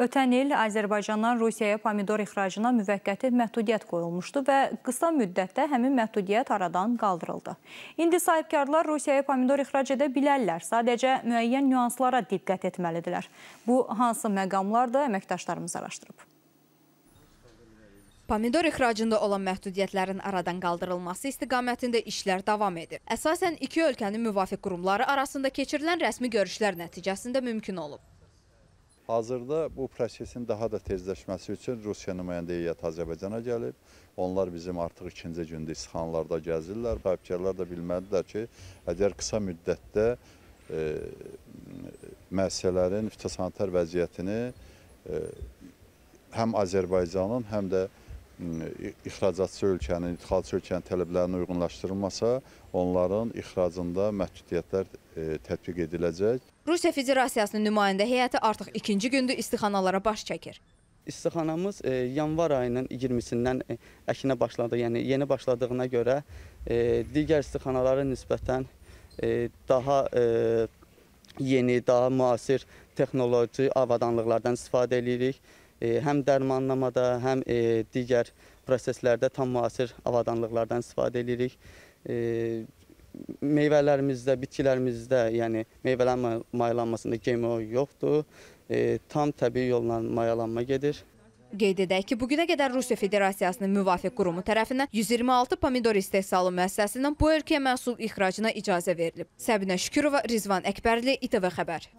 Ötən il Azərbaycandan Rusiyaya pomidor ixracına müvəqqəti məhdudiyyət qoyulmuşdu və qısa müddətdə həmin məhdudiyyət aradan qaldırıldı. İndi sahibkarlar Rusiyaya pomidor ixrac edə bilərlər, sadəcə müəyyən nüanslara diqqət etməlidirlər. Bu, hansı məqamlarda əməkdaşlarımız araşdırıb. Pomidor ixracında olan məhdudiyyətlərin aradan qaldırılması istiqamətində işlər davam edir. Əsasən iki ölkənin müvafiq qurumları arasında keçirilən rəsmi görüşlər nəticəsində mümkün olub. Hazırda bu prosesin daha da tezləşməsi üçün Rusiya nümayəndə heyəti Azərbaycana gəlib. Onlar bizim artıq ikinci gündə istixanalarda gəzirlər. Sahibkarlar da bilməlidirlər ki, əgər qısa müddətdə e, müəssisələrin fitosanitar vəziyyətini e, həm Azərbaycanın, həm də ixracatçı ölkənin, idxalçı ölkənin tələblərinə uyğunlaşdırılmasa, onların ixracında məhdudiyyətlər e, tətbiq ediləcək. Rusiya Federasiyasının nümayəndə heyəti artıq ikinci gündür istixanalara baş çəkir. İstixanamız e, yanvar ayının 20-sindən e, əkinə başladı, yəni yeni başladığına görə e, digər istixanalara nisbətən e, daha e, yeni, daha müasir texnoloji avadanlıqlardan istifadə edirik. E, həm dərmanlamada, həm e, digər proseslərdə tam müasir avadanlıqlardan istifadə edirik. E, meyvələrimizdə, bitkilərimizdə, yəni meyvələrin mayalanmasında GMO yoxdur. Tam təbii yolla mayalanma gedir. Qeyd edək ki, bugünə qədər Rusiya Federasiyasının müvafiq qurumu tərəfindən 126 pomidor istehsalı müəssisəsindən bu ölkəyə məhsul ixracına icazə verilib. Səbinə Şükürova, Rizvan Əkbərli, İTV Xəbər.